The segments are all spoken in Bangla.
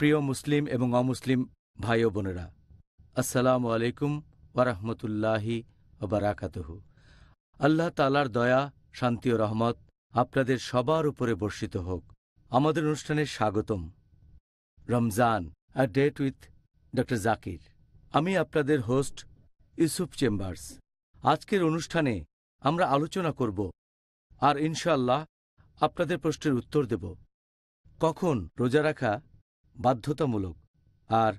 প্রিয় মুসলিম এবং অমুসলিম ভাই ও বোনেরা আসসালামু আলাইকুম ওরহমতুল্লাহি ওবরাকাতহু আল্লাহ তালার দয়া শান্তি ও রহমত আপনাদের সবার উপরে বর্ষিত হোক আমাদের অনুষ্ঠানে স্বাগতম রমজান আ ডেট উইথ ড জাকির আমি আপনাদের হোস্ট ইউসুফ চেম্বার্স আজকের অনুষ্ঠানে আমরা আলোচনা করব আর ইনশাল্লাহ আপনাদের প্রশ্নের উত্তর দেব কখন রোজা রাখা বাধ্যতামূলক আর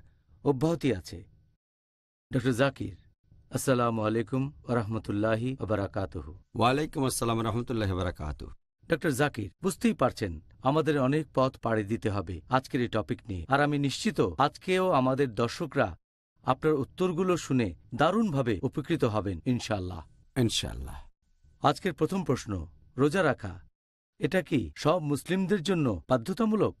অব্যাহতি আছে ড জাকির আসসালাম আলাইকুম রহমতুল্লাহি আবরাকাত ওয়ালাইকুম আসসালাম রহমতুল্লাহ আবরাকাত ড জাকির বুঝতেই পারছেন আমাদের অনেক পথ পাড়ি দিতে হবে আজকের এই টপিক নিয়ে আর আমি নিশ্চিত আজকেও আমাদের দর্শকরা আপনার উত্তরগুলো শুনে দারুণভাবে উপকৃত হবেন ইনশাল্লাহ ইনশাল্লাহ আজকের প্রথম প্রশ্ন রোজা রাখা এটা কি সব মুসলিমদের জন্য বাধ্যতামূলক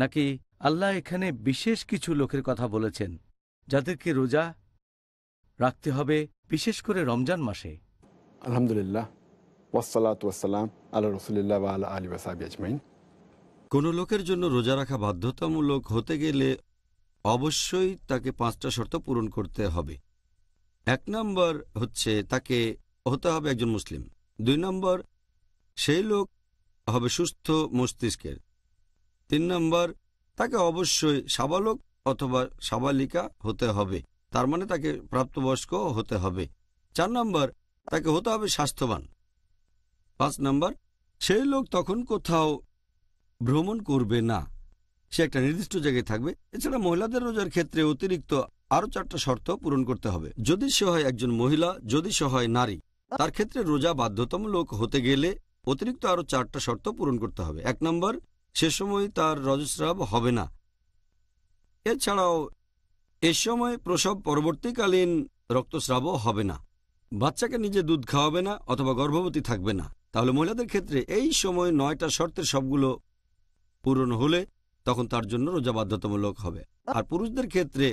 নাকি আল্লাহ এখানে বিশেষ কিছু লোকের কথা বলেছেন যাদেরকে রোজা রাখতে হবে বিশেষ করে রমজান মাসে আলহামদুলিল্লাহ আল্লাহ লোকের জন্য রোজা রাখা বাধ্যতামূলক হতে গেলে অবশ্যই তাকে পাঁচটা শর্ত পূরণ করতে হবে এক নম্বর হচ্ছে তাকে হতে হবে একজন মুসলিম দুই নম্বর সেই লোক হবে সুস্থ মস্তিষ্কের তিন নম্বর তাকে অবশ্যই সাবালক অথবা সাবালিকা হতে হবে তার মানে তাকে প্রাপ্তবয়স্ক হতে হবে চার নম্বর তাকে হতে হবে স্বাস্থ্যবান পাঁচ নম্বর সেই লোক তখন কোথাও ভ্রমণ করবে না সে একটা নির্দিষ্ট জায়গায় থাকবে এছাড়া মহিলাদের রোজার ক্ষেত্রে অতিরিক্ত আরও চারটা শর্ত পূরণ করতে হবে যদি সে হয় একজন মহিলা যদি সে হয় নারী তার ক্ষেত্রে রোজা বাধ্যতামূলক হতে গেলে অতিরিক্ত আরও চারটা শর্ত পূরণ করতে হবে এক নম্বর সে সময় তার রজস্রাব হবে না এছাড়াও এ সময় প্রসব পরবর্তীকালীন রক্তস্রাবও হবে না বাচ্চাকে নিজে দুধ খাওয়াবে না অথবা গর্ভবতী থাকবে না তাহলে মহিলাদের ক্ষেত্রে এই সময় নয়টা শর্তের সবগুলো পূরণ হলে তখন তার জন্য রোজা বাধ্যতামূলক হবে আর পুরুষদের ক্ষেত্রে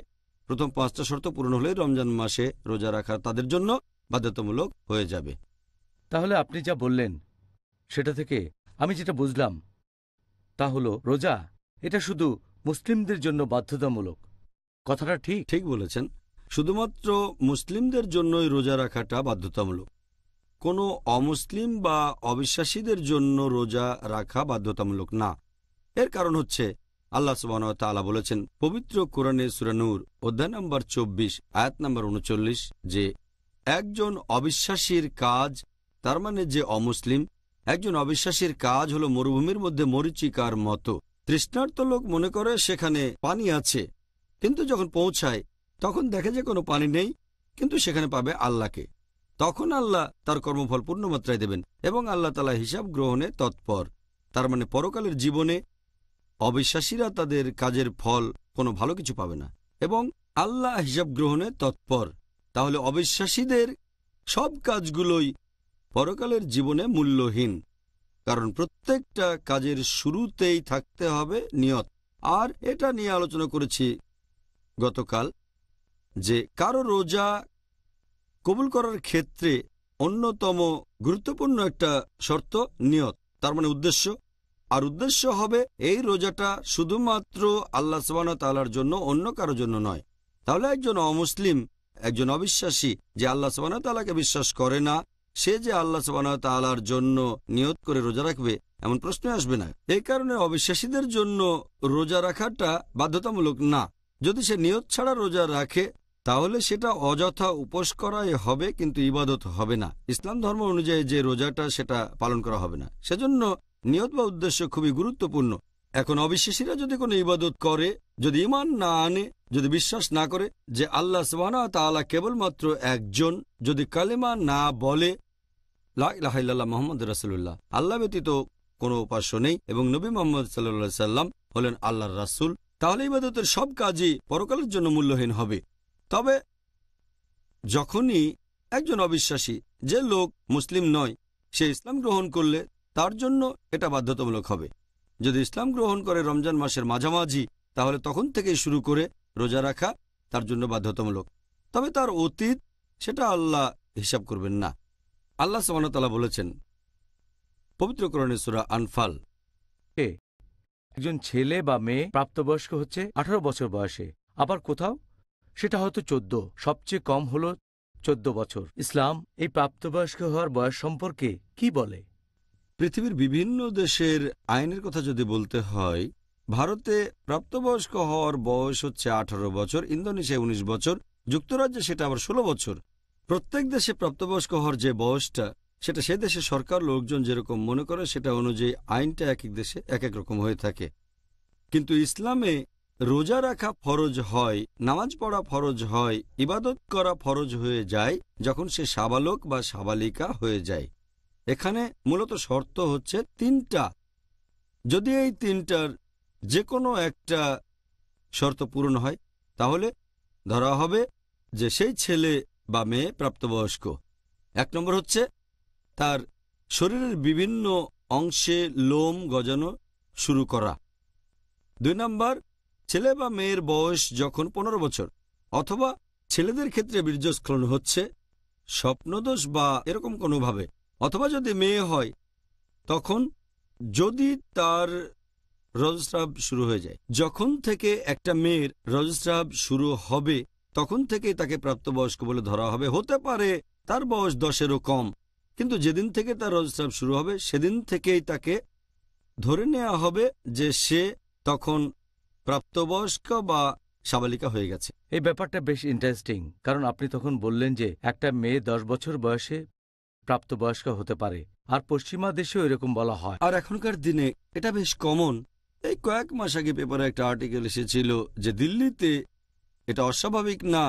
প্রথম পাঁচটা শর্ত পূরণ হলে রমজান মাসে রোজা রাখা তাদের জন্য বাধ্যতামূলক হয়ে যাবে তাহলে আপনি যা বললেন সেটা থেকে আমি যেটা বুঝলাম তা হল রোজা এটা শুধু মুসলিমদের জন্য বাধ্যতামূলক কথাটা ঠিক ঠিক বলেছেন শুধুমাত্র মুসলিমদের জন্যই রোজা রাখাটা বাধ্যতামূলক কোনো অমুসলিম বা অবিশ্বাসীদের জন্য রোজা রাখা বাধ্যতামূলক না এর কারণ হচ্ছে আল্লাহ সুবাহতালা বলেছেন পবিত্র কোরআনে সুরানুর অধ্যায় নম্বর চব্বিশ আয়াত নম্বর উনচল্লিশ যে একজন অবিশ্বাসীর কাজ তার মানে যে অমুসলিম একজন অবিশ্বাসীর কাজ হলো মরুভূমির মধ্যে মরিচিকার মতো তৃষ্ণার্ত লোক মনে করে সেখানে পানি আছে কিন্তু যখন পৌঁছায় তখন দেখে যে কোনো পানি নেই কিন্তু সেখানে পাবে আল্লাহকে তখন আল্লাহ তার কর্মফল পূর্ণমাত্রায় দেবেন এবং আল্লাহ তালা হিসাব গ্রহণে তৎপর তার মানে পরকালের জীবনে অবিশ্বাসীরা তাদের কাজের ফল কোনো ভালো কিছু পাবে না এবং আল্লাহ হিসাব গ্রহণে তৎপর তাহলে অবিশ্বাসীদের সব কাজগুলোই পরকালের জীবনে মূল্যহীন কারণ প্রত্যেকটা কাজের শুরুতেই থাকতে হবে নিয়ত আর এটা নিয়ে আলোচনা করেছি গতকাল যে কারো রোজা কবুল করার ক্ষেত্রে অন্যতম গুরুত্বপূর্ণ একটা শর্ত নিয়ত তার মানে উদ্দেশ্য আর উদ্দেশ্য হবে এই রোজাটা শুধুমাত্র আল্লাহ সবান তালার জন্য অন্য কারো জন্য নয় তাহলে একজন অমুসলিম একজন অবিশ্বাসী যে আল্লাহ সবান তালাকে বিশ্বাস করে না সে যে আল্লাহ সুবাহর জন্য নিয়ত করে রোজা রাখবে এমন প্রশ্ন আসবে না এ কারণে অবিশ্বাসীদের জন্য রোজা রাখাটা বাধ্যতামূলক না যদি সে নিয়ত ছাড়া রোজা রাখে তাহলে সেটা অযথা উপোস করাই হবে কিন্তু ইবাদত হবে না ইসলাম ধর্ম অনুযায়ী যে রোজাটা সেটা পালন করা হবে না সেজন্য নিয়ত বা উদ্দেশ্য খুবই গুরুত্বপূর্ণ এখন অবিশ্বাসীরা যদি কোনো ইবাদত করে যদি ইমান না আনে যদি বিশ্বাস না করে যে আল্লাহ সুবাহ তালা কেবলমাত্র একজন যদি কালেমা না বলে লাহাইল্লাহ মোহাম্মদ রাসুল্লাহ আল্লাহ ব্যতীত কোনো উপাস্য নেই এবং নবী মোহাম্মদ সাল্লা সাল্লাম হলেন আল্লাহর রাসুল তাহলে ইবাদতের সব কাজই পরকালের জন্য মূল্যহীন হবে তবে যখনই একজন অবিশ্বাসী যে লোক মুসলিম নয় সে ইসলাম গ্রহণ করলে তার জন্য এটা বাধ্যতামূলক হবে যদি ইসলাম গ্রহণ করে রমজান মাসের মাঝামাঝি তাহলে তখন থেকেই শুরু করে রোজা রাখা তার জন্য বাধ্যতামূলক তবে তার অতীত সেটা আল্লাহ হিসাব করবেন না আল্লাহ সামানতাল্লাহ বলেছেন পবিত্রকরণে সুরা আনফাল এ একজন ছেলে বা মেয়ে প্রাপ্তবয়স্ক হচ্ছে আঠারো বছর বয়সে আবার কোথাও সেটা হয়তো চোদ্দ সবচেয়ে কম হল চোদ্দ বছর ইসলাম এই প্রাপ্তবয়স্ক হওয়ার বয়স সম্পর্কে কি বলে পৃথিবীর বিভিন্ন দেশের আইনের কথা যদি বলতে হয় ভারতে প্রাপ্তবয়স্ক হওয়ার বয়স হচ্ছে আঠারো বছর ইন্দোনেশিয়ায় উনিশ বছর যুক্তরাজ্যে সেটা আবার ষোলো বছর প্রত্যেক দেশে প্রাপ্তবয়স্ক হওয়ার যে বয়সটা সেটা সে দেশে সরকার লোকজন যেরকম মনে করে সেটা অনুযায়ী আইনটা এক এক দেশে এক এক রকম হয়ে থাকে কিন্তু ইসলামে রোজা রাখা ফরজ হয় নামাজ পড়া ফরজ হয় ইবাদত করা ফরজ হয়ে যায় যখন সে সাবালক বা সাবালিকা হয়ে যায় এখানে মূলত শর্ত হচ্ছে তিনটা যদি এই তিনটার যে কোনো একটা শর্ত পূরণ হয় তাহলে ধরা হবে যে সেই ছেলে বা মেয়ে প্রাপ্তবয়স্ক এক নম্বর হচ্ছে তার শরীরের বিভিন্ন অংশে লোম গজানো শুরু করা দুই নম্বর ছেলে বা মেয়ের বয়স যখন পনেরো বছর অথবা ছেলেদের ক্ষেত্রে বীর্যস্খলন হচ্ছে স্বপ্নদোষ বা এরকম কোনোভাবে অথবা যদি মেয়ে হয় তখন যদি তার রজস্রাব শুরু হয়ে যায় যখন থেকে একটা মেয়ের রজস্রাব শুরু হবে তখন থেকেই তাকে প্রাপ্তবয়স্ক বলে ধরা হবে হতে পারে তার বয়স দশেরও কম কিন্তু যেদিন থেকে তার রজস্রাব শুরু হবে সেদিন থেকেই তাকে ধরে নেওয়া হবে যে সে তখন প্রাপ্তবয়স্ক বা সাবালিকা হয়ে গেছে এই ব্যাপারটা বেশ ইন্টারেস্টিং কারণ আপনি তখন বললেন যে একটা মেয়ে দশ বছর বয়সে প্রাপ্তবয়স্ক হতে পারে আর পশ্চিমা দেশেও এরকম বলা হয় আর এখনকার দিনে এটা বেশ কমন এই কয়েক মাস আগে পেপারে একটা আর্টিকেল এসেছিল যে দিল্লিতে এটা অস্বাভাবিক না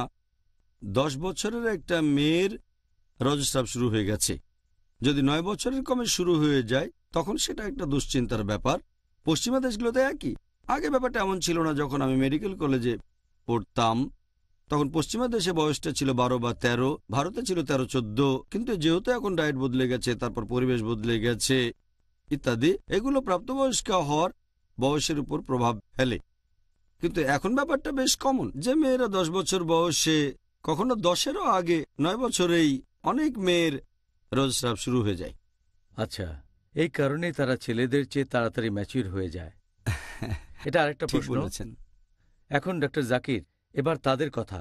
দশ বছরের একটা মেয়ের রজস্রাব শুরু হয়ে গেছে যদি নয় বছরের কমে শুরু হয়ে যায় তখন সেটা একটা দুশ্চিন্তার ব্যাপার পশ্চিমা দেশগুলোতে একই আগে ব্যাপারটা এমন ছিল না যখন আমি মেডিকেল কলেজে পড়তাম তখন পশ্চিমা দেশে বয়সটা ছিল বারো বা তেরো ভারতে ছিল তেরো চোদ্দ কিন্তু যেহেতু এখন ডায়েট বদলে গেছে তারপর পরিবেশ বদলে গেছে ইত্যাদি এগুলো প্রাপ্তবয়স্ক হওয়ার বয়সের উপর প্রভাব ফেলে কিন্তু এখন ব্যাপারটা বেশ কমন যে মেয়েরা দশ বছর বয়সে কখনো দশেরও আগে নয় বছরেই অনেক মেয়ের রোজস্রাব শুরু হয়ে যায় আচ্ছা এই কারণে তারা ছেলেদের চেয়ে তাড়াতাড়ি ম্যাচিউর হয়ে যায় এটা আরেকটা প্রশ্ন এখন ডক্টর জাকির এবার তাদের কথা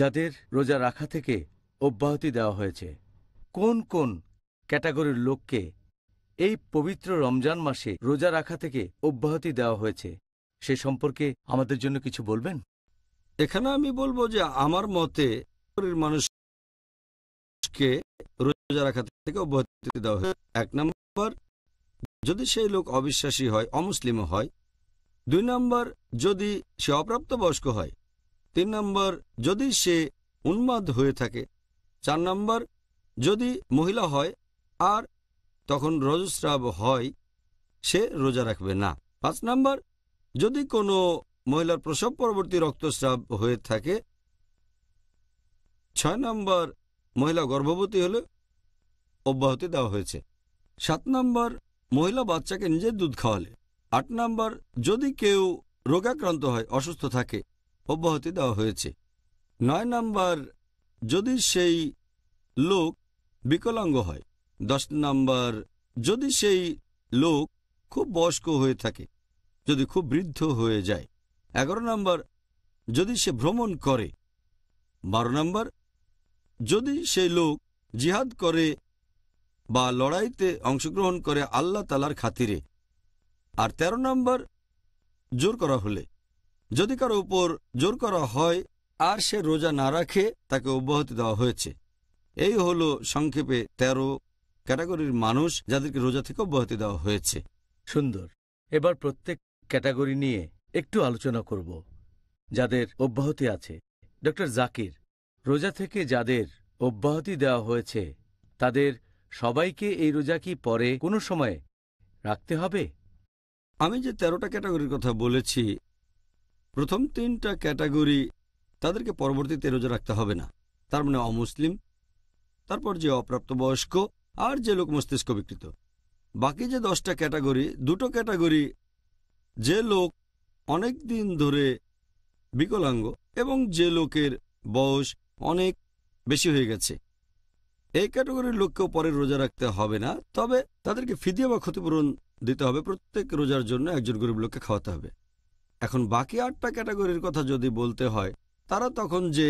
যাদের রোজা রাখা থেকে অব্যাহতি দেওয়া হয়েছে কোন কোন ক্যাটাগরির লোককে এই পবিত্র রমজান মাসে রোজা রাখা থেকে অব্যাহতি দেওয়া হয়েছে সে সম্পর্কে আমাদের জন্য কিছু বলবেন এখানে আমি বলবো যে আমার মতে মানুষকে রোজা রাখা থেকে অব্যাহতি দেওয়া হয়েছে এক নম্বর যদি সেই লোক অবিশ্বাসী হয় অমুসলিম হয় দুই নম্বর যদি সে অপ্রাপ্তবয়স্ক হয় তিন নম্বর যদি সে উন্মাদ হয়ে থাকে চার নম্বর যদি মহিলা হয় আর তখন রজস্রাব হয় সে রোজা রাখবে না পাঁচ নম্বর যদি কোনো মহিলার প্রসব পরবর্তী রক্তস্রাব হয়ে থাকে ছয় নম্বর মহিলা গর্ভবতী হলে অব্যাহতি দেওয়া হয়েছে সাত নম্বর মহিলা বাচ্চাকে নিজের দুধ খাওয়ালে আট নম্বর যদি কেউ রোগাক্রান্ত হয় অসুস্থ থাকে অব্যাহতি দেওয়া হয়েছে নয় নম্বর যদি সেই লোক বিকলাঙ্গ হয় দশ নম্বর যদি সেই লোক খুব বয়স্ক হয়ে থাকে যদি খুব বৃদ্ধ হয়ে যায় এগারো নম্বর যদি সে ভ্রমণ করে বারো নম্বর যদি সেই লোক জিহাদ করে বা লড়াইতে অংশগ্রহণ করে আল্লাহ তালার খাতিরে আর ১৩ নম্বর জোর করা হলে যদি কারো উপর জোর করা হয় আর সে রোজা না রাখে তাকে অব্যাহতি দেওয়া হয়েছে এই হলো সংক্ষেপে ১৩ ক্যাটাগরির মানুষ যাদেরকে রোজা থেকে অব্যাহতি দেওয়া হয়েছে সুন্দর এবার প্রত্যেক ক্যাটাগরি নিয়ে একটু আলোচনা করব যাদের অব্যাহতি আছে ডক্টর জাকির রোজা থেকে যাদের অব্যাহতি দেওয়া হয়েছে তাদের সবাইকে এই রোজা কি পরে কোনো সময়ে রাখতে হবে আমি যে তেরোটা ক্যাটাগরির কথা বলেছি প্রথম তিনটা ক্যাটাগরি তাদেরকে পরবর্তীতে রোজা রাখতে হবে না তার মানে অমুসলিম তারপর যে অপ্রাপ্তবয়স্ক আর যে লোক মস্তিষ্ক বিকৃত বাকি যে দশটা ক্যাটাগরি দুটো ক্যাটাগরি যে লোক অনেক দিন ধরে বিকলাঙ্গ এবং যে লোকের বয়স অনেক বেশি হয়ে গেছে এই ক্যাটাগরির লোককেও পরে রোজা রাখতে হবে না তবে তাদেরকে ফিদিয়া বা ক্ষতিপূরণ দিতে হবে প্রত্যেক রোজার জন্য একজন গরিব লোককে খাওয়াতে হবে এখন বাকি আটটা ক্যাটাগরির কথা যদি বলতে হয় তারা তখন যে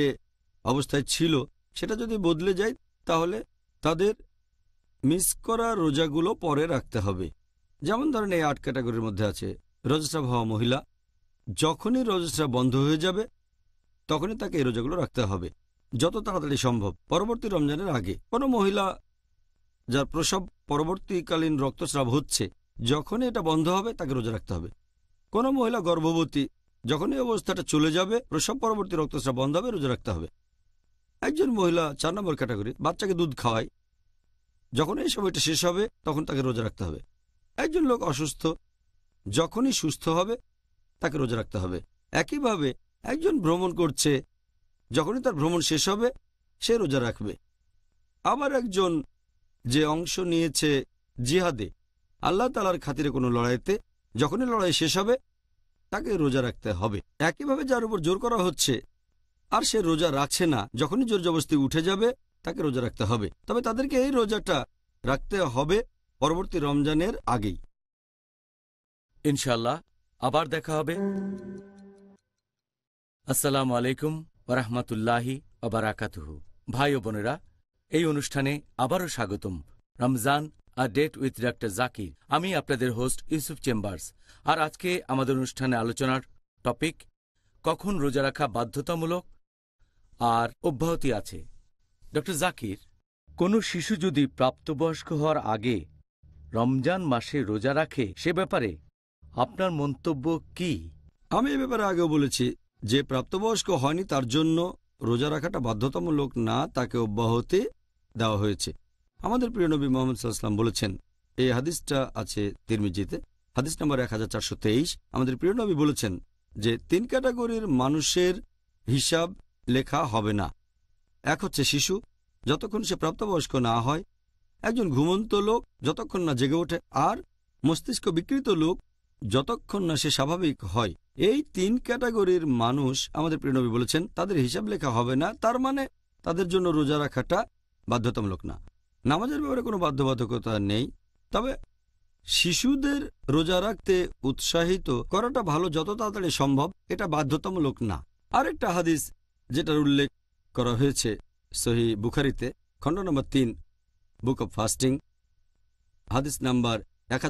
অবস্থায় ছিল সেটা যদি বদলে যায় তাহলে তাদের মিস করা রোজাগুলো পরে রাখতে হবে যেমন ধরেন এই আট ক্যাটাগরির মধ্যে আছে রজস্রাব হওয়া মহিলা যখনই রজস্রাব বন্ধ হয়ে যাবে তখনই তাকে এই রোজাগুলো রাখতে হবে যত তাড়াতাড়ি সম্ভব পরবর্তী রমজানের আগে কোনো মহিলা যার প্রসব পরবর্তীকালীন রক্তস্রাব হচ্ছে যখনই এটা বন্ধ হবে তাকে রোজা রাখতে হবে কোনো মহিলা গর্ভবতী যখন এই অবস্থাটা চলে যাবে প্রসব পরবর্তী রক্তস্রাব বন্ধ হবে রোজা রাখতে হবে একজন মহিলা চার নম্বর ক্যাটাগরি বাচ্চাকে দুধ খাওয়ায় যখন এই সময়টা শেষ হবে তখন তাকে রোজা রাখতে হবে একজন লোক অসুস্থ যখনই সুস্থ হবে তাকে রোজা রাখতে হবে একইভাবে একজন ভ্রমণ করছে যখনই তার ভ্রমণ শেষ হবে সে রোজা রাখবে আবার একজন যে অংশ নিয়েছে জিহাদে আল্লাহ তালার খাতিরে কোনো লড়াইতে যখনই লড়াই শেষ হবে তাকে রোজা রাখতে হবে একইভাবে যার উপর জোর করা হচ্ছে আর সে রোজা রাখছে না যখনই জোর জবস্তি উঠে যাবে তাকে রোজা রাখতে হবে তবে তাদেরকে এই রোজাটা রাখতে হবে পরবর্তী রমজানের আগেই ইনশাল্লাহ আবার দেখা হবে আসসালাম আলাইকুম ওরহমতুল্লাহি আবার ভাই ও বোনেরা এই অনুষ্ঠানে আবারও স্বাগতম রমজান আর ডেট উইথ ডাক্তার জাকির আমি আপনাদের হোস্ট ইউসুফ চেম্বার্স আর আজকে আমাদের অনুষ্ঠানে আলোচনার টপিক কখন রোজা রাখা বাধ্যতামূলক আর অব্যাহতি আছে ডক্টর জাকির কোনো শিশু যদি প্রাপ্তবয়স্ক হওয়ার আগে রমজান মাসে রোজা রাখে সে ব্যাপারে আপনার মন্তব্য কি আমি এ ব্যাপারে আগেও বলেছি যে প্রাপ্তবয়স্ক হয়নি তার জন্য রোজা রাখাটা বাধ্যতামূলক না তাকে অব্যাহতি দেওয়া হয়েছে আমাদের প্রিয় নবী মোহাম্মদ সাল্লাম বলেছেন এই হাদিসটা আছে তিরমিজিতে হাদিস নম্বর এক আমাদের প্রিয় নবী বলেছেন যে তিন ক্যাটাগরির মানুষের হিসাব লেখা হবে না এক হচ্ছে শিশু যতক্ষণ সে প্রাপ্তবয়স্ক না হয় একজন ঘুমন্ত লোক যতক্ষণ না জেগে ওঠে আর মস্তিষ্ক বিকৃত লোক যতক্ষণ না সে স্বাভাবিক হয় এই তিন ক্যাটাগরির মানুষ আমাদের প্রিয়নবী বলেছেন তাদের হিসাব লেখা হবে না তার মানে তাদের জন্য রোজা রাখাটা বাধ্যতামূলক না নামাজের ব্যাপারে কোনো বাধ্যবাধকতা নেই তবে শিশুদের রোজা রাখতে উৎসাহিত করাটা ভালো যত তাড়াতাড়ি সম্ভব এটা বাধ্যতামূলক না আরেকটা হাদিস যেটার উল্লেখ করা হয়েছে সহি বুখারিতে খণ্ড নম্বর তিন বুক অব ফাস্টিং হাদিস নাম্বার এক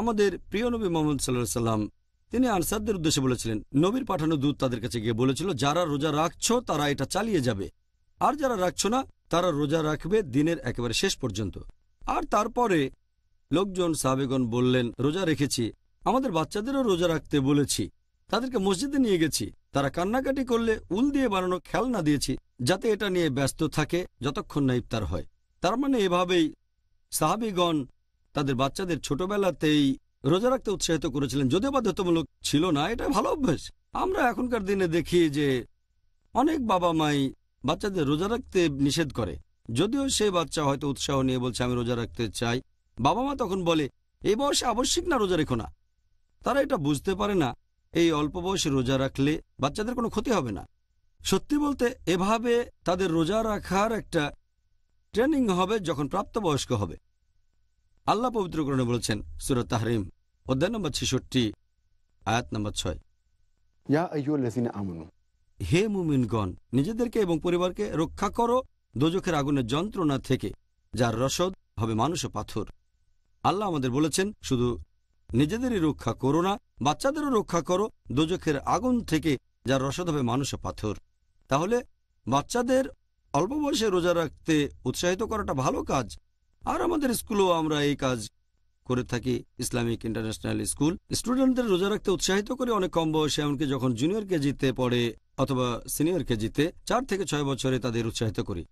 আমাদের প্রিয় নবী মোহাম্মদ সাল্লাহ সাল্লাম তিনি আনসারদের উদ্দেশ্যে বলেছিলেন নবীর পাঠানো দূত তাদের কাছে গিয়ে বলেছিল যারা রোজা রাখছ তারা এটা চালিয়ে যাবে আর যারা রাখছ না তারা রোজা রাখবে দিনের একেবারে শেষ পর্যন্ত আর তারপরে লোকজন সাবেগন বললেন রোজা রেখেছি আমাদের বাচ্চাদেরও রোজা রাখতে বলেছি তাদেরকে মসজিদে নিয়ে গেছি তারা কান্নাকাটি করলে উল দিয়ে বানানো খেলনা দিয়েছি যাতে এটা নিয়ে ব্যস্ত থাকে যতক্ষণ না ইফতার হয় তার মানে এভাবেই সাহাবিগণ তাদের বাচ্চাদের ছোটবেলাতেই রোজা রাখতে উৎসাহিত করেছিলেন যদিও বাধ্যতামূলক ছিল না এটা ভালো অভ্যেস আমরা এখনকার দিনে দেখি যে অনেক বাবা মাই বাচ্চাদের রোজা রাখতে নিষেধ করে যদিও সেই বাচ্চা হয়তো উৎসাহ নিয়ে বলছে আমি রোজা রাখতে চাই বাবা মা তখন বলে এই বয়সে আবশ্যিক না রোজা রেখো না তারা এটা বুঝতে পারে না এই অল্প বয়সে রোজা রাখলে বাচ্চাদের কোনো ক্ষতি হবে না সত্যি বলতে এভাবে তাদের রোজা রাখার একটা ট্রেনিং হবে যখন প্রাপ্তবয়স্ক হবে আল্লাহ পবিত্রকরণে বলেছেন সুরত তাহরিম অধ্যায় নম্বর ছেষট্টি আয়াত নম্বর ছয় হে মুমিনগণ নিজেদেরকে এবং পরিবারকে রক্ষা করো দোজখের আগুনের যন্ত্রণা থেকে যার রসদ হবে মানুষ পাথর আল্লাহ আমাদের বলেছেন শুধু নিজেদেরই রক্ষা করো না বাচ্চাদেরও রক্ষা করো দোজখের আগুন থেকে যার রসদ হবে মানুষ পাথর তাহলে বাচ্চাদের অল্প বয়সে রোজা রাখতে উৎসাহিত করাটা ভালো কাজ আর আমাদের স্কুলেও আমরা এই কাজ করে থাকি ইসলামিক ইন্টারন্যাশনাল স্কুল স্টুডেন্টদের রোজা রাখতে উৎসাহিত করি অনেক কম বয়সে এমনকি যখন জুনিয়র কেজিতে পড়ে অথবা সিনিয়র কেজিতে চার থেকে ছয় বছরে তাদের উৎসাহিত করি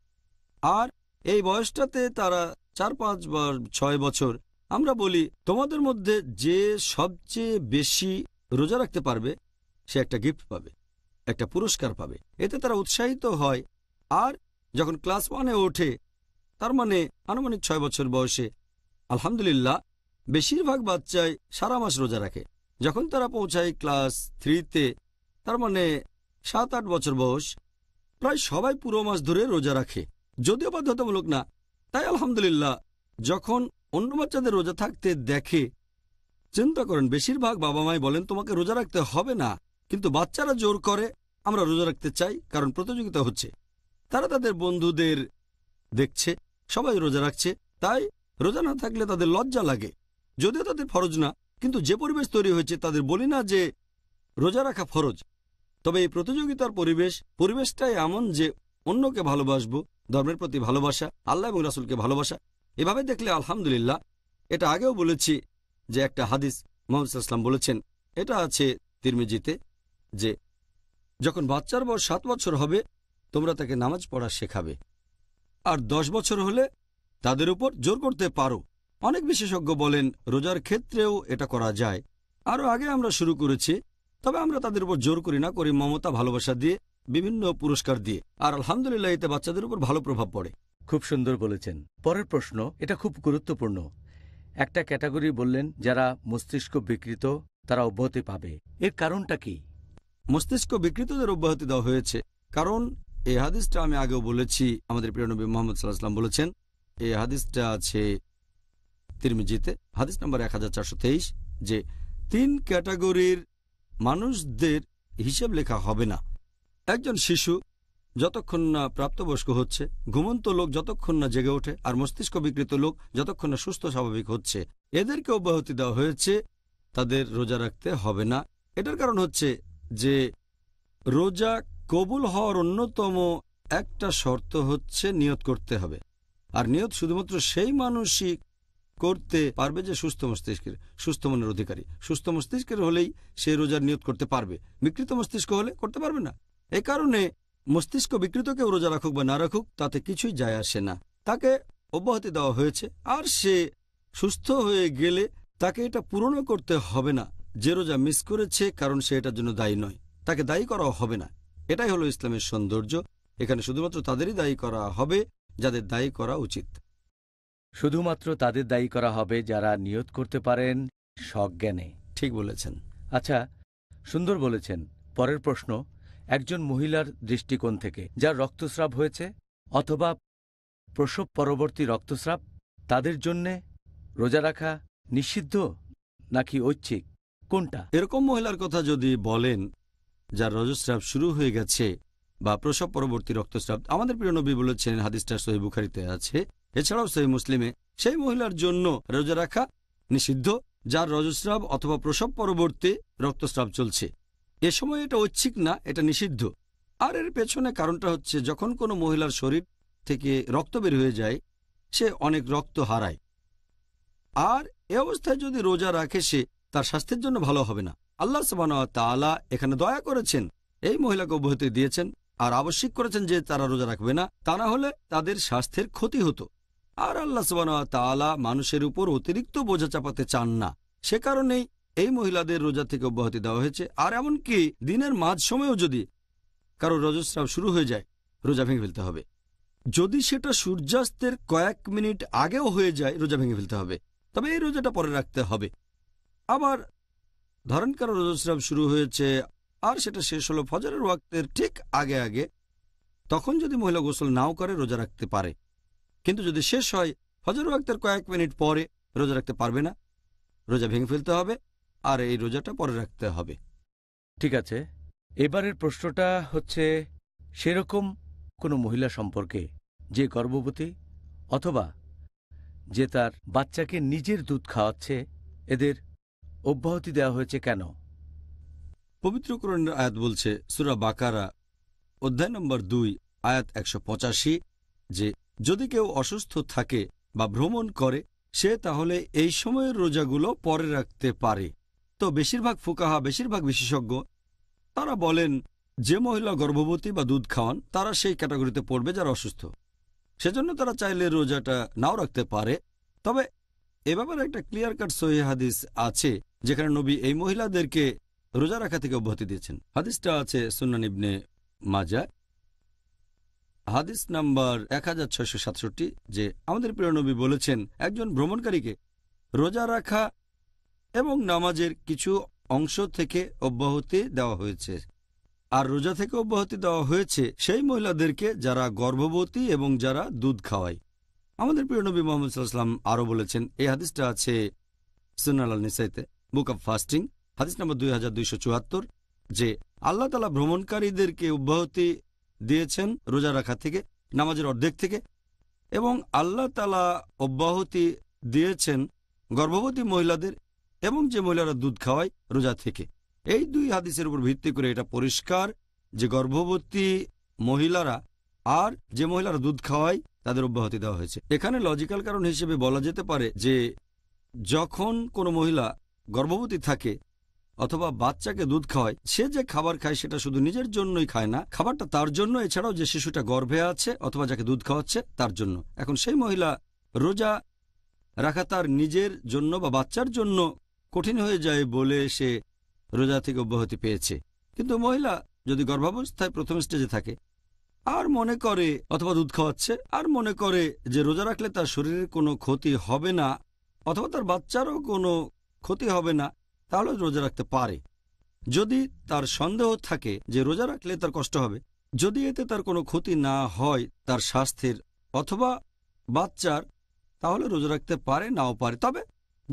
আর এই বয়সটাতে তারা চার পাঁচ বা ছয় বছর আমরা বলি তোমাদের মধ্যে যে সবচেয়ে বেশি রোজা রাখতে পারবে সে একটা গিফট পাবে একটা পুরস্কার পাবে এতে তারা উৎসাহিত হয় আর যখন ক্লাস ওয়ানে ওঠে তার মানে আনুমানিক ছয় বছর বয়সে আলহামদুলিল্লাহ বেশিরভাগ বাচ্চাই সারা মাস রোজা রাখে যখন তারা পৌঁছায় ক্লাস থ্রিতে তার মানে সাত আট বছর বয়স প্রায় সবাই পুরো মাস ধরে রোজা রাখে যদিও বাধ্যতামূলক না তাই আলহামদুলিল্লাহ যখন অন্য বাচ্চাদের রোজা থাকতে দেখে চিন্তা করেন বেশিরভাগ বাবা মাই বলেন তোমাকে রোজা রাখতে হবে না কিন্তু বাচ্চারা জোর করে আমরা রোজা রাখতে চাই কারণ প্রতিযোগিতা হচ্ছে তারা তাদের বন্ধুদের দেখছে সবাই রোজা রাখছে তাই রোজা না থাকলে তাদের লজ্জা লাগে যদিও তাদের ফরজ না কিন্তু যে পরিবেশ তৈরি হয়েছে তাদের বলি না যে রোজা রাখা ফরজ তবে এই প্রতিযোগিতার পরিবেশ পরিবেশটাই এমন যে অন্যকে ভালোবাসবো ধর্মের প্রতি ভালোবাসা আল্লাহ এবং রাসুলকে ভালোবাসা এভাবে দেখলে আলহামদুলিল্লাহ এটা আগেও বলেছি যে একটা হাদিস মোহাম্মদ ইসলাম বলেছেন এটা আছে তিরমিজিতে যে যখন বাচ্চার বয়স সাত বছর হবে তোমরা তাকে নামাজ পড়া শেখাবে আর দশ বছর হলে তাদের উপর জোর করতে পারো অনেক বিশেষজ্ঞ বলেন রোজার ক্ষেত্রেও এটা করা যায় আরও আগে আমরা শুরু করেছি তবে আমরা তাদের উপর জোর করি না করি মমতা ভালোবাসা দিয়ে বিভিন্ন পুরস্কার দিয়ে আর আলহামদুলিল্লাহ এতে বাচ্চাদের উপর ভালো প্রভাব পড়ে খুব সুন্দর বলেছেন পরের প্রশ্ন এটা খুব গুরুত্বপূর্ণ একটা ক্যাটাগরি বললেন যারা মস্তিষ্ক বিকৃত তারা অব্যাহতি পাবে এর কারণটা কি মস্তিষ্ক বিকৃতদের অব্যাহতি দেওয়া হয়েছে কারণ এই হাদিসটা আমি আগেও বলেছি আমাদের প্রিয় মোহাম্মদ সাল্লাহাম বলেছেন এই হাদিসটা আছে তিরমিজিতে হাদিস নম্বর এক যে তিন ক্যাটাগরির মানুষদের হিসেব লেখা হবে না একজন শিশু যতক্ষণ না প্রাপ্তবয়স্ক হচ্ছে ঘুমন্ত লোক যতক্ষণ না জেগে ওঠে আর মস্তিষ্ক বিকৃত লোক যতক্ষণ না সুস্থ স্বাভাবিক হচ্ছে এদেরকে অব্যাহতি দেওয়া হয়েছে তাদের রোজা রাখতে হবে না এটার কারণ হচ্ছে যে রোজা কবুল হওয়ার অন্যতম একটা শর্ত হচ্ছে নিয়ত করতে হবে আর নিয়ত শুধুমাত্র সেই মানসিক করতে পারবে যে সুস্থ মস্তিষ্কের সুস্থ মনের অধিকারী সুস্থ মস্তিষ্কের হলেই সে রোজার নিয়ত করতে পারবে বিকৃত মস্তিষ্ক হলে করতে পারবে না এ কারণে মস্তিষ্ক বিকৃতকেও রোজা রাখুক বা না রাখুক তাতে কিছুই যায় আসে না তাকে অব্যাহতি দেওয়া হয়েছে আর সে সুস্থ হয়ে গেলে তাকে এটা পূরণ করতে হবে না যে রোজা মিস করেছে কারণ সে এটার জন্য দায়ী নয় তাকে দায়ী করা হবে না এটাই হলো ইসলামের সৌন্দর্য এখানে শুধুমাত্র তাদেরই দায়ী করা হবে যাদের দায়ী করা উচিত শুধুমাত্র তাদের দায়ী করা হবে যারা নিয়ত করতে পারেন সজ্ঞানে ঠিক বলেছেন আচ্ছা সুন্দর বলেছেন পরের প্রশ্ন একজন মহিলার দৃষ্টিকোণ থেকে যার রক্তস্রাব হয়েছে অথবা প্রসব পরবর্তী রক্তস্রাব তাদের জন্যে রোজা রাখা নিষিদ্ধ নাকি ঐচ্ছিক কোনটা এরকম মহিলার কথা যদি বলেন যার রজস্রাব শুরু হয়ে গেছে বা প্রসব পরবর্তী রক্তস্রাব আমাদের প্রিয়নবী বলেছেন হাদিসটা সহিবুখারিতে আছে এছাড়াও সেই মুসলিমে সেই মহিলার জন্য রোজা রাখা নিষিদ্ধ যার রজস্রাব অথবা প্রসব পরবর্তী রক্তস্রাব চলছে এ সময় এটা ঐচ্ছিক না এটা নিষিদ্ধ আর এর পেছনে কারণটা হচ্ছে যখন কোনো মহিলার শরীর থেকে রক্ত বের হয়ে যায় সে অনেক রক্ত হারায় আর এ অবস্থায় যদি রোজা রাখে সে তার স্বাস্থ্যের জন্য ভালো হবে না আল্লাহ সাবানা এখানে দয়া করেছেন এই মহিলাকে অব্যাহতি দিয়েছেন আর আবশ্যিক করেছেন যে তারা রোজা রাখবে না তা না হলে তাদের স্বাস্থ্যের ক্ষতি হতো আর আল্লাহ তাআলা মানুষের উপর অতিরিক্ত বোঝা চাপাতে চান না সে কারণেই এই মহিলাদের রোজা থেকে অব্যাহতি দেওয়া হয়েছে আর এমনকি দিনের মাঝ সময়েও যদি কারো রজস্রাব শুরু হয়ে যায় রোজা ভেঙে ফেলতে হবে যদি সেটা সূর্যাস্তের কয়েক মিনিট আগেও হয়ে যায় রোজা ভেঙে ফেলতে হবে তবে এই রোজাটা পরে রাখতে হবে আবার ধরেন কারো রজস্রাব শুরু হয়েছে আর সেটা শেষ হলো ফজরের ওয়াক্তের ঠিক আগে আগে তখন যদি মহিলা গোসল নাও করে রোজা রাখতে পারে কিন্তু যদি শেষ হয় ফজর ওয়াক্তের কয়েক মিনিট পরে রোজা রাখতে পারবে না রোজা ভেঙে ফেলতে হবে আর এই রোজাটা পরে রাখতে হবে ঠিক আছে এবারের প্রশ্নটা হচ্ছে সেরকম কোনো মহিলা সম্পর্কে যে গর্ভবতী অথবা যে তার বাচ্চাকে নিজের দুধ খাওয়াচ্ছে এদের অব্যাহতি দেওয়া হয়েছে কেন পবিত্রকরণের আয়াত বলছে সুরা বাকারা অধ্যায় নম্বর দুই আয়াত একশো যে যদি কেউ অসুস্থ থাকে বা ভ্রমণ করে সে তাহলে এই সময়ের রোজাগুলো পরে রাখতে পারে তো বেশিরভাগ ফুকাহা বেশিরভাগ বিশেষজ্ঞ তারা বলেন যে মহিলা গর্ভবতী বা দুধ খাওয়ান তারা সেই ক্যাটাগরিতে পড়বে যারা অসুস্থ সেজন্য তারা চাইলে রোজাটা নাও রাখতে পারে তবে এ ব্যাপারে একটা ক্লিয়ার কাট সহি হাদিস আছে যেখানে নবী এই মহিলাদেরকে রোজা রাখা থেকে অব্যাহতি দিয়েছেন হাদিসটা আছে সুনান মাজা হাদিস নাম্বার এক যে আমাদের প্রিয়নবী বলেছেন একজন ভ্রমণকারীকে রোজা রাখা এবং নামাজের কিছু অংশ থেকে অব্যাহতি দেওয়া হয়েছে আর রোজা থেকে অব্যাহতি দেওয়া হয়েছে সেই মহিলাদেরকে যারা গর্ভবতী এবং যারা দুধ খাওয়ায় আমাদের প্রিয়নবী মোহাম্মদ সাল্লাম আরও বলেছেন এই হাদিসটা আছে সুনাল নিসাইতে বুক অব ফাস্টিং হাদিস নম্বর দুই যে আল্লাহ তালা ভ্রমণকারীদেরকে অব্যাহতি দিয়েছেন রোজা রাখা থেকে নামাজের অর্ধেক থেকে এবং আল্লাহ তালা অব্যাহতি দিয়েছেন গর্ভবতী মহিলাদের এবং যে মহিলারা দুধ খাওয়ায় রোজা থেকে এই দুই হাদিসের উপর ভিত্তি করে এটা পরিষ্কার যে গর্ভবতী মহিলারা আর যে মহিলারা দুধ খাওয়ায় তাদের অব্যাহতি দেওয়া হয়েছে এখানে লজিক্যাল কারণ হিসেবে বলা যেতে পারে যে যখন কোনো মহিলা গর্ভবতী থাকে অথবা বাচ্চাকে দুধ খাওয়ায় সে যে খাবার খায় সেটা শুধু নিজের জন্যই খায় না খাবারটা তার জন্য এছাড়াও যে শিশুটা গর্ভে আছে অথবা যাকে দুধ খাওয়াচ্ছে তার জন্য এখন সেই মহিলা রোজা রাখা তার নিজের জন্য বা বাচ্চার জন্য কঠিন হয়ে যায় বলে সে রোজা থেকে অব্যাহতি পেয়েছে কিন্তু মহিলা যদি গর্ভাবস্থায় প্রথম স্টেজে থাকে আর মনে করে অথবা দুধ খাওয়াচ্ছে আর মনে করে যে রোজা রাখলে তার শরীরের কোনো ক্ষতি হবে না অথবা তার বাচ্চারও কোনো ক্ষতি হবে না তাহলে রোজা রাখতে পারে যদি তার সন্দেহ থাকে যে রোজা রাখলে তার কষ্ট হবে যদি এতে তার কোনো ক্ষতি না হয় তার স্বাস্থ্যের অথবা বাচ্চার তাহলে রোজা রাখতে পারে নাও পারে তবে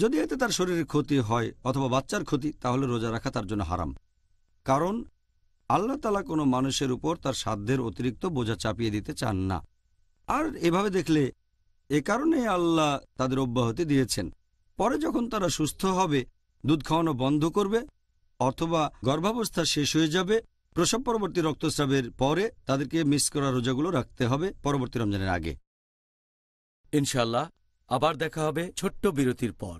যদি এতে তার শরীরের ক্ষতি হয় অথবা বাচ্চার ক্ষতি তাহলে রোজা রাখা তার জন্য হারাম কারণ আল্লাহ তালা কোনো মানুষের উপর তার সাধ্যের অতিরিক্ত বোঝা চাপিয়ে দিতে চান না আর এভাবে দেখলে এ কারণে আল্লাহ তাদের অব্যাহতি দিয়েছেন পরে যখন তারা সুস্থ হবে দুধ খাওয়ানো বন্ধ করবে অথবা গর্ভাবস্থা শেষ হয়ে যাবে প্রসব পরবর্তী রক্তস্রাবের পরে তাদেরকে মিস করা রোজাগুলো রাখতে হবে পরবর্তী রমজানের আগে ইনশাল্লাহ আবার দেখা হবে ছোট্ট বিরতির পর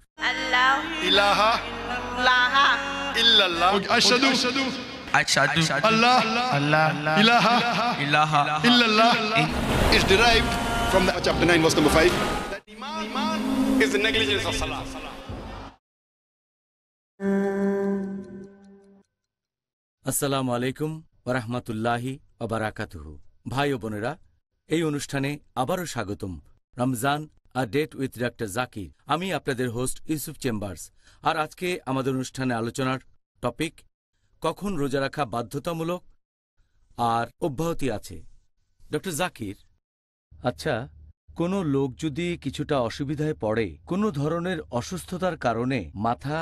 is derived from the chapter 9 verse number 5 that iman is the negligence of salah আসসালামু আলাইকুম ওরহমতুল্লাহি অবরাকাতুহু ভাই ও বোনেরা এই অনুষ্ঠানে আবারও স্বাগতম রমজান আর ডেট উইথ ডাক্তার জাকির আমি আপনাদের হোস্ট ইউসুফ চেম্বার্স আর আজকে আমাদের অনুষ্ঠানে আলোচনার টপিক কখন রোজা রাখা বাধ্যতামূলক আর অব্যাহতি আছে ডক্টর জাকির আচ্ছা কোনো লোক যদি কিছুটা অসুবিধায় পড়ে কোনো ধরনের অসুস্থতার কারণে মাথা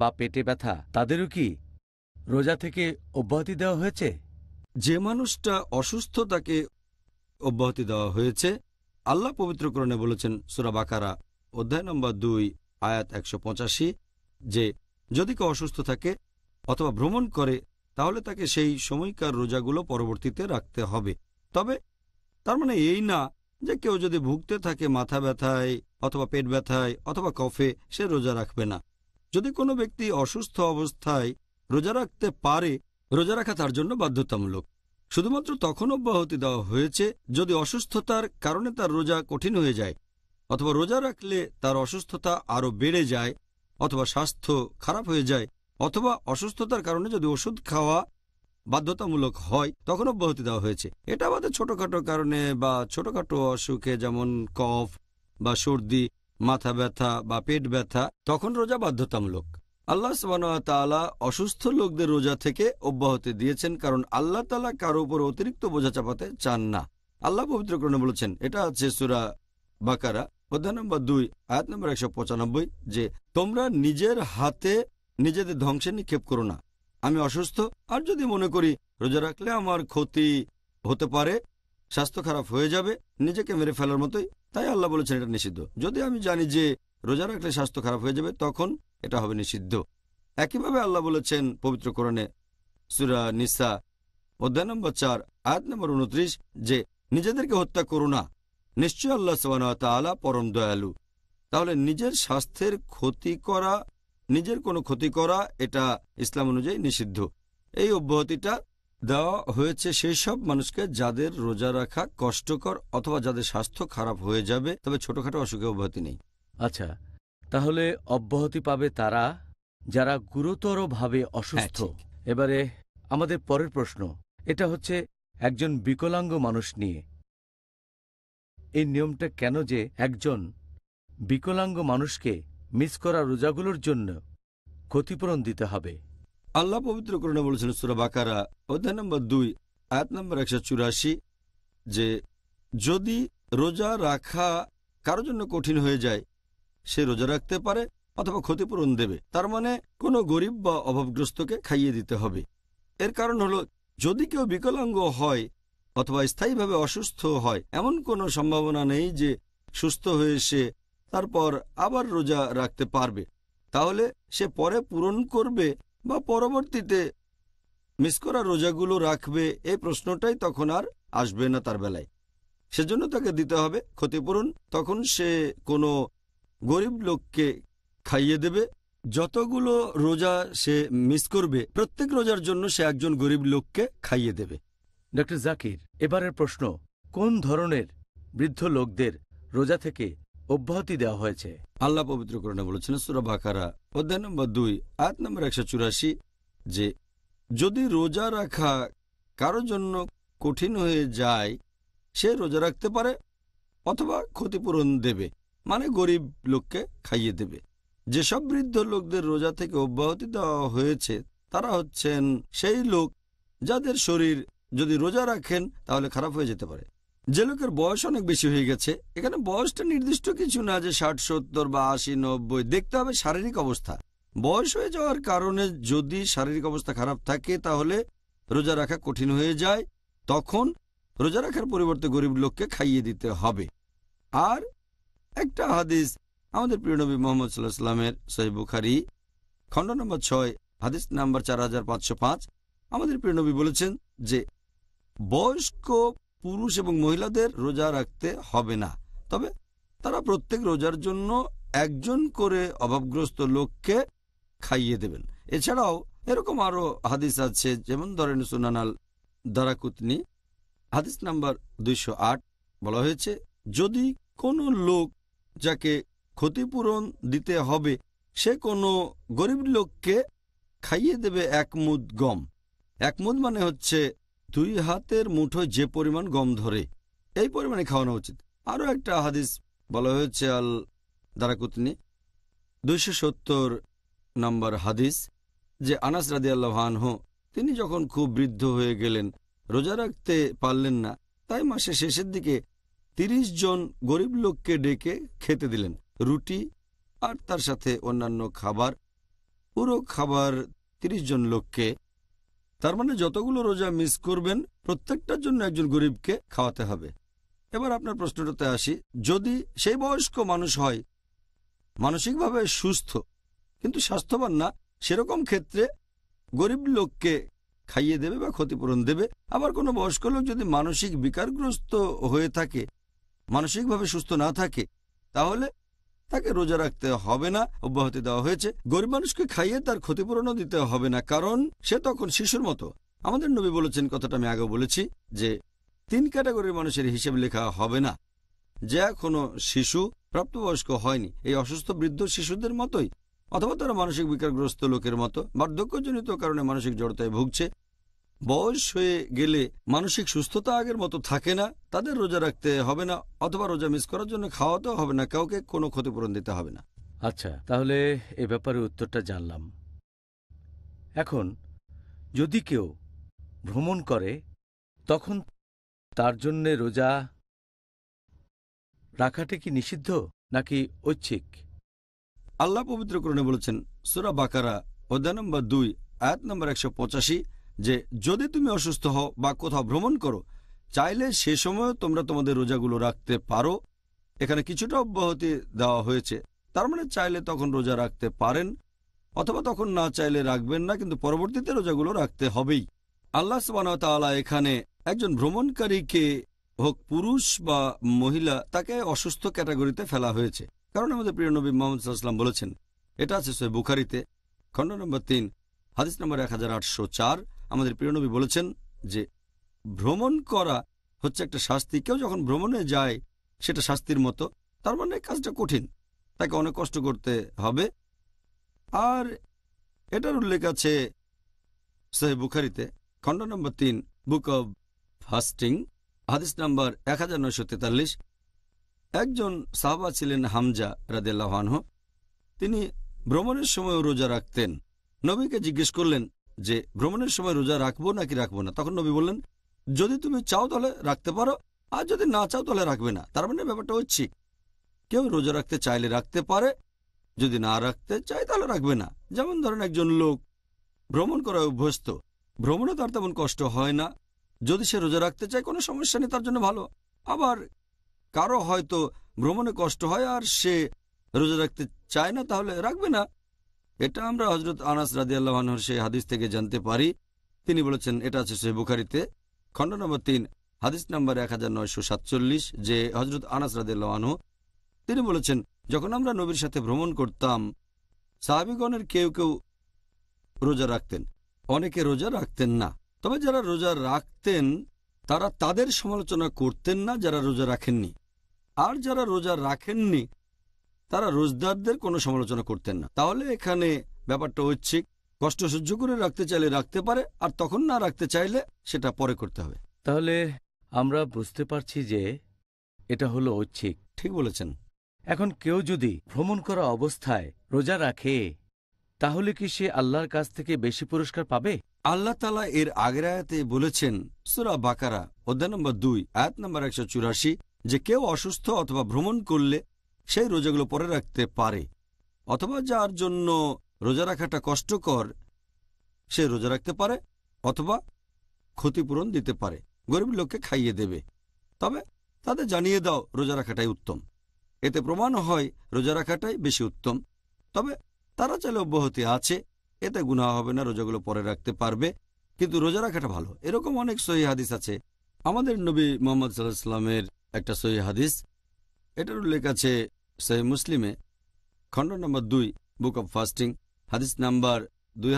বা পেটে ব্যথা তাদেরও কি রোজা থেকে অব্যাহতি দেওয়া হয়েছে যে মানুষটা অসুস্থ তাকে অব্যাহতি দেওয়া হয়েছে আল্লাহ পবিত্রকরণে বলেছেন সুরাবাকারা অধ্যায় নম্বর দুই আয়াত একশো যে যদি কেউ অসুস্থ থাকে অথবা ভ্রমণ করে তাহলে তাকে সেই সময়কার রোজাগুলো পরবর্তীতে রাখতে হবে তবে তার মানে এই না যে কেউ যদি ভুগতে থাকে মাথা ব্যথায় অথবা পেট ব্যথায় অথবা কফে সে রোজা রাখবে না যদি কোনো ব্যক্তি অসুস্থ অবস্থায় রোজা রাখতে পারে রোজা রাখা তার জন্য বাধ্যতামূলক শুধুমাত্র তখন অব্যাহতি দেওয়া হয়েছে যদি অসুস্থতার কারণে তার রোজা কঠিন হয়ে যায় অথবা রোজা রাখলে তার অসুস্থতা আরও বেড়ে যায় অথবা স্বাস্থ্য খারাপ হয়ে যায় অথবা অসুস্থতার কারণে যদি ওষুধ খাওয়া বাধ্যতামূলক হয় তখন অব্যাহতি দেওয়া হয়েছে এটা আমাদের ছোটোখাটো কারণে বা ছোটোখাটো অসুখে যেমন কফ বা সর্দি মাথা ব্যথা বা পেট ব্যথা তখন রোজা বাধ্যতামূলক আল্লাহ সাবানতালা অসুস্থ লোকদের রোজা থেকে অব্যাহতি দিয়েছেন কারণ আল্লাহ তালা কারো উপর অতিরিক্ত বোঝা চাপাতে চান না আল্লাহ পবিত্র কর্ণে বলেছেন এটা আছে সুরা বাকারা অধ্যায় নম্বর দুই আয়াত নম্বর একশো পঁচানব্বই যে তোমরা নিজের হাতে নিজেদের ধ্বংসে নিক্ষেপ করো না আমি অসুস্থ আর যদি মনে করি রোজা রাখলে আমার ক্ষতি হতে পারে স্বাস্থ্য খারাপ হয়ে যাবে নিজেকে মেরে ফেলার মতোই তাই আল্লাহ বলেছেন এটা নিষিদ্ধ যদি আমি জানি যে রোজা রাখলে স্বাস্থ্য খারাপ হয়ে যাবে তখন এটা হবে নিষিদ্ধ একইভাবে আল্লাহ বলেছেন পবিত্র কোরআনে সুরা নিসা অধ্যায় নম্বর চার আয়াত নম্বর উনত্রিশ যে নিজেদেরকে হত্যা করো না নিশ্চয় আল্লাহ তালা পরম দয়ালু তাহলে নিজের স্বাস্থ্যের ক্ষতি করা নিজের কোনো ক্ষতি করা এটা ইসলাম অনুযায়ী নিষিদ্ধ এই অব্যাহতিটা দেওয়া হয়েছে সেই সব মানুষকে যাদের রোজা রাখা কষ্টকর অথবা যাদের স্বাস্থ্য খারাপ হয়ে যাবে তবে ছোটখাটো অসুখে অব্যাহতি নেই আচ্ছা তাহলে অব্যাহতি পাবে তারা যারা গুরুতরভাবে অসুস্থ হ্যাঁ, এবারে আমাদের পরের প্রশ্ন এটা হচ্ছে একজন বিকলাঙ্গ মানুষ নিয়ে এই নিয়মটা কেন যে একজন বিকলাঙ্গ মানুষকে মিস করা রোজাগুলোর জন্য ক্ষতিপূরণ দিতে হবে আল্লাহ পবিত্র করণে বলেছেন সুরাবাকারা অধ্যায় নম্বর দুই আয়াত নম্বর একশো চুরাশি যে যদি রোজা রাখা কারোর জন্য কঠিন হয়ে যায় সে রোজা রাখতে পারে অথবা ক্ষতিপূরণ দেবে তার মানে কোনো গরিব বা অভাবগ্রস্তকে খাইয়ে দিতে হবে এর কারণ হলো যদি কেউ বিকলাঙ্গ হয় অথবা স্থায়ীভাবে অসুস্থ হয় এমন কোনো সম্ভাবনা নেই যে সুস্থ হয়ে সে তারপর আবার রোজা রাখতে পারবে তাহলে সে পরে পূরণ করবে বা পরবর্তীতে মিস করা রোজাগুলো রাখবে এই প্রশ্নটাই তখন আর আসবে না তার বেলায় সেজন্য তাকে দিতে হবে ক্ষতিপূরণ তখন সে কোনো গরিব লোককে খাইয়ে দেবে যতগুলো রোজা সে মিস করবে প্রত্যেক রোজার জন্য সে একজন গরিব লোককে খাইয়ে দেবে ডক্টর জাকির এবারের প্রশ্ন কোন ধরনের বৃদ্ধ লোকদের রোজা থেকে অব্যাহতি দেওয়া হয়েছে আল্লাহ পবিত্র করণে বলেছেন সুরাবাকারা অধ্যায় নম্বর দুই আয়াত নম্বর একশো চুরাশি যে যদি রোজা রাখা কারোর জন্য কঠিন হয়ে যায় সে রোজা রাখতে পারে অথবা ক্ষতিপূরণ দেবে মানে গরিব লোককে খাইয়ে দেবে যেসব বৃদ্ধ লোকদের রোজা থেকে অব্যাহতি দেওয়া হয়েছে তারা হচ্ছেন সেই লোক যাদের শরীর যদি রোজা রাখেন তাহলে খারাপ হয়ে যেতে পারে যে লোকের বয়স অনেক বেশি হয়ে গেছে এখানে বয়সটা নির্দিষ্ট কিছু না যে ষাট সত্তর বা আশি নব্বই দেখতে হবে শারীরিক অবস্থা বয়স হয়ে যাওয়ার কারণে যদি শারীরিক অবস্থা খারাপ থাকে তাহলে রোজা রাখা কঠিন হয়ে যায় তখন রোজা রাখার পরিবর্তে গরিব লোককে খাইয়ে দিতে হবে আর একটা হাদিস আমাদের প্রিয়নবী মোহাম্মদ সাল্লাহ সাল্লামের বুখারি খণ্ড নম্বর ছয় হাদিস নাম্বার চার আমাদের প্রিয়নবী বলেছেন যে বয়স্ক পুরুষ এবং মহিলাদের রোজা রাখতে হবে না তবে তারা প্রত্যেক রোজার জন্য একজন করে অভাবগ্রস্ত লোককে খাইয়ে দেবেন এছাড়াও এরকম আরও হাদিস আছে যেমন ধরেন সুনানাল দারাকুতনি হাদিস নাম্বার দুইশো বলা হয়েছে যদি কোনো লোক যাকে ক্ষতিপূরণ দিতে হবে সে কোনো গরিব লোককে খাইয়ে দেবে একমুদ গম একমুদ মানে হচ্ছে দুই হাতের মুঠো যে পরিমাণ গম ধরে এই পরিমাণে খাওয়ানো উচিত আরও একটা হাদিস বলা হয়েছে আল দারাকুতনি দুইশো সত্তর নম্বর হাদিস যে আনাস রাদিয়াল্লাহানহ তিনি যখন খুব বৃদ্ধ হয়ে গেলেন রোজা রাখতে পারলেন না তাই মাসে শেষের দিকে তিরিশ জন গরিব লোককে ডেকে খেতে দিলেন রুটি আর তার সাথে অন্যান্য খাবার পুরো খাবার তিরিশ জন লোককে তার মানে যতগুলো রোজা মিস করবেন প্রত্যেকটার জন্য একজন গরিবকে খাওয়াতে হবে এবার আপনার প্রশ্নটাতে আসি যদি সেই বয়স্ক মানুষ হয় মানসিকভাবে সুস্থ কিন্তু স্বাস্থ্যবান না সেরকম ক্ষেত্রে গরিব লোককে খাইয়ে দেবে বা ক্ষতিপূরণ দেবে আবার কোনো বয়স্ক লোক যদি মানসিক বিকারগ্রস্ত হয়ে থাকে মানসিকভাবে সুস্থ না থাকে তাহলে তাকে রোজা রাখতে হবে না অব্যাহতি দেওয়া হয়েছে গরিব মানুষকে খাইয়ে তার ক্ষতিপূরণও দিতে হবে না কারণ সে তখন শিশুর মতো আমাদের নবী বলেছেন কথাটা আমি আগে বলেছি যে তিন ক্যাটাগরির মানুষের হিসেব লেখা হবে না যে এখনও শিশু প্রাপ্তবয়স্ক হয়নি এই অসুস্থ বৃদ্ধ শিশুদের মতোই অথবা তারা মানসিক বিকারগ্রস্ত লোকের মতো বার্ধক্যজনিত কারণে মানসিক জড়তায় ভুগছে বয়স হয়ে গেলে মানসিক সুস্থতা আগের মতো থাকে না তাদের রোজা রাখতে হবে না অথবা রোজা মিস করার জন্য খাওয়াতেও হবে না কাউকে কোনো ক্ষতিপূরণ দিতে হবে না আচ্ছা তাহলে এ ব্যাপারে উত্তরটা জানলাম এখন যদি কেউ ভ্রমণ করে তখন তার জন্যে রোজা রাখাটা কি নিষিদ্ধ নাকি ঐচ্ছিক আল্লাহ পবিত্র বলেছেন সুরা বাকারা অধ্যায় নম্বর দুই আয়াত নম্বর একশো পঁচাশি যে যদি তুমি অসুস্থ হও বা কোথাও ভ্রমণ করো চাইলে সে সময় তোমরা তোমাদের রোজাগুলো রাখতে পারো এখানে কিছুটা অব্যাহতি দেওয়া হয়েছে তার মানে চাইলে তখন রোজা রাখতে পারেন অথবা তখন না চাইলে রাখবেন না কিন্তু পরবর্তীতে রোজাগুলো রাখতে হবেই আল্লাহ সবানতালা এখানে একজন ভ্রমণকারীকে হোক পুরুষ বা মহিলা তাকে অসুস্থ ক্যাটাগরিতে ফেলা হয়েছে কারণ আমাদের প্রিয় নবী মোহাম্মদ সাল্লাম বলেছেন এটা আছে সে বুখারিতে খণ্ড নম্বর তিন হাদিস নম্বর এক হাজার আটশো চার আমাদের প্রিয়নবী বলেছেন যে ভ্রমণ করা হচ্ছে একটা শাস্তি কেউ যখন ভ্রমণে যায় সেটা শাস্তির মতো তার মানে কাজটা কঠিন তাকে অনেক কষ্ট করতে হবে আর এটার উল্লেখ আছে সাহেব বুখারিতে খণ্ড নম্বর তিন বুক অব ফাস্টিং হাদিস নাম্বার এক একজন সাহবা ছিলেন হামজা রাদেলাহানহ তিনি ভ্রমণের সময় রোজা রাখতেন নবীকে জিজ্ঞেস করলেন যে ভ্রমণের সময় রোজা রাখবো নাকি রাখবো না তখন নবী বললেন যদি তুমি চাও তাহলে রাখতে পারো আর যদি না চাও তাহলে রাখবে না তার মানে ব্যাপারটা হচ্ছে কেউ রোজা রাখতে চাইলে রাখতে পারে যদি না রাখতে চায় তাহলে রাখবে না যেমন ধরেন একজন লোক ভ্রমণ করা অভ্যস্ত ভ্রমণে তার তেমন কষ্ট হয় না যদি সে রোজা রাখতে চায় কোনো সমস্যা নেই তার জন্য ভালো আবার কারো হয়তো ভ্রমণে কষ্ট হয় আর সে রোজা রাখতে চায় না তাহলে রাখবে না এটা আমরা হজরত আনাস রাজিয়াল্লাহ আনহর সেই হাদিস থেকে জানতে পারি তিনি বলেছেন এটা আছে সেই বুখারিতে খণ্ড নম্বর তিন হাদিস নম্বর এক যে হজরত আনাস রাজিয়াল্লাহ আনহু তিনি বলেছেন যখন আমরা নবীর সাথে ভ্রমণ করতাম সাহাবিগণের কেউ কেউ রোজা রাখতেন অনেকে রোজা রাখতেন না তবে যারা রোজা রাখতেন তারা তাদের সমালোচনা করতেন না যারা রোজা রাখেননি আর যারা রোজা রাখেননি তারা রোজদারদের কোনো সমালোচনা করতেন না তাহলে এখানে ব্যাপারটা ঐচ্ছিক কষ্ট সহ্য করে রাখতে চাইলে রাখতে পারে আর তখন না রাখতে চাইলে সেটা পরে করতে হবে তাহলে আমরা বুঝতে পারছি যে এটা হলো ঐচ্ছিক ঠিক বলেছেন এখন কেউ যদি ভ্রমণ করা অবস্থায় রোজা রাখে তাহলে কি সে আল্লাহর কাছ থেকে বেশি পুরস্কার পাবে আল্লাহ তালা এর আগের আয়াতে বলেছেন সুরা বাকারা অধ্যায় নম্বর দুই আয়াত নম্বর একশো যে কেউ অসুস্থ অথবা ভ্রমণ করলে সেই রোজাগুলো পরে রাখতে পারে অথবা যার জন্য রোজা রাখাটা কষ্টকর সে রোজা রাখতে পারে অথবা ক্ষতিপূরণ দিতে পারে গরিব লোককে খাইয়ে দেবে তবে তাদের জানিয়ে দাও রোজা রাখাটাই উত্তম এতে প্রমাণ হয় রোজা রাখাটাই বেশি উত্তম তবে তারা চাইলে অব্যাহতি আছে এতে গুণা হবে না রোজাগুলো পরে রাখতে পারবে কিন্তু রোজা রাখাটা ভালো এরকম অনেক সহি হাদিস আছে আমাদের নবী মোহাম্মদ সাল্লাহ সাল্লামের একটা সহি হাদিস এটার উল্লেখ আছে সেই মুসলিমে খণ্ড নম্বর দুই বুক অব ফাস্টিং হাদিস নাম্বার দুই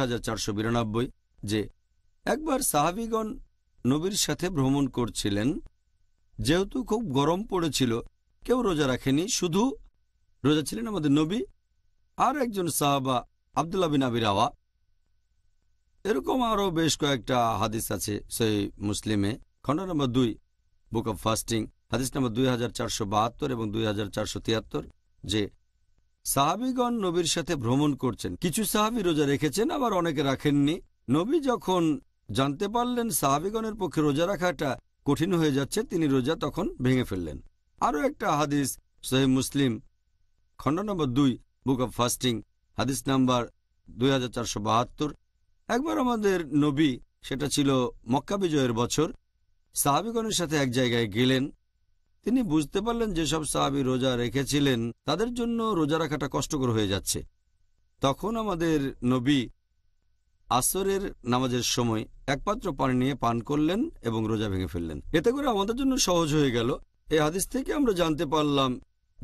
যে একবার সাহাবিগণ নবীর সাথে ভ্রমণ করছিলেন যেহেতু খুব গরম পড়েছিল কেউ রোজা রাখেনি শুধু রোজা ছিলেন আমাদের নবী আর একজন সাহাবা আবদুল্লা বিন আবির এরকম আরও বেশ কয়েকটা হাদিস আছে সেই মুসলিমে খণ্ড নম্বর দুই বুক অব ফাস্টিং হাদিস নম্বর দুই এবং দুই যে সাহাবিগণ নবীর সাথে ভ্রমণ করছেন কিছু সাহাবি রোজা রেখেছেন আবার অনেকে রাখেননি নবী যখন জানতে পারলেন সাহাবিগণের পক্ষে রোজা রাখাটা কঠিন হয়ে যাচ্ছে তিনি রোজা তখন ভেঙে ফেললেন আরও একটা হাদিস সোহেব মুসলিম খণ্ড নম্বর দুই বুক অব ফাস্টিং হাদিস নাম্বার দুই একবার আমাদের নবী সেটা ছিল মক্কা বিজয়ের বছর সাহাবিগণের সাথে এক জায়গায় গেলেন তিনি বুঝতে পারলেন যেসব সাহাবি রোজা রেখেছিলেন তাদের জন্য রোজা রাখাটা কষ্টকর হয়ে যাচ্ছে তখন আমাদের নবী আসরের নামাজের সময় একপাত্র পানি নিয়ে পান করলেন এবং রোজা ভেঙে ফেললেন এতে করে আমাদের জন্য সহজ হয়ে গেল এই হাদিস থেকে আমরা জানতে পারলাম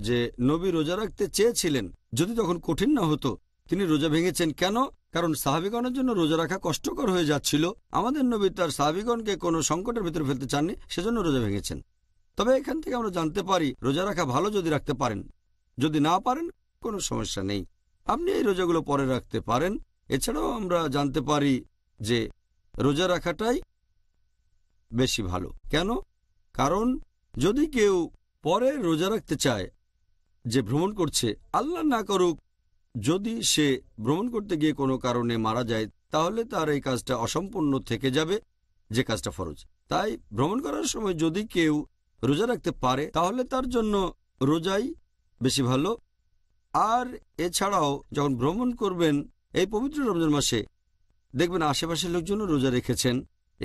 যে নবী রোজা রাখতে চেয়েছিলেন যদি তখন কঠিন না হতো তিনি রোজা ভেঙেছেন কেন কারণ সাহাবিগণের জন্য রোজা রাখা কষ্টকর হয়ে যাচ্ছিল আমাদের নবী তার সাহাবিগণকে কোনো সংকটের ভিতরে ফেলতে চাননি সেজন্য রোজা ভেঙেছেন তবে এখান থেকে আমরা জানতে পারি রোজা রাখা ভালো যদি রাখতে পারেন যদি না পারেন কোনো সমস্যা নেই আপনি এই রোজাগুলো পরে রাখতে পারেন এছাড়াও আমরা জানতে পারি যে রোজা রাখাটাই বেশি ভালো কেন কারণ যদি কেউ পরে রোজা রাখতে চায় যে ভ্রমণ করছে আল্লাহ না করুক যদি সে ভ্রমণ করতে গিয়ে কোনো কারণে মারা যায় তাহলে তার এই কাজটা অসম্পূর্ণ থেকে যাবে যে কাজটা ফরজ তাই ভ্রমণ করার সময় যদি কেউ রোজা রাখতে পারে তাহলে তার জন্য রোজাই বেশি ভালো আর এছাড়াও যখন ভ্রমণ করবেন এই পবিত্র রমজান মাসে দেখবেন আশেপাশের লোকজনও রোজা রেখেছেন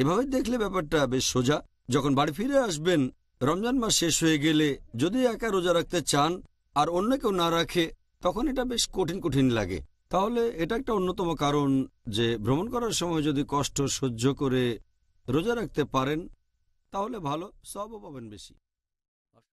এভাবে দেখলে ব্যাপারটা বেশ সোজা যখন বাড়ি ফিরে আসবেন রমজান মাস শেষ হয়ে গেলে যদি একা রোজা রাখতে চান আর অন্য কেউ না রাখে তখন এটা বেশ কঠিন কঠিন লাগে তাহলে এটা একটা অন্যতম কারণ যে ভ্রমণ করার সময় যদি কষ্ট সহ্য করে রোজা রাখতে পারেন তাহলে ভালো সবও পাবেন বেশি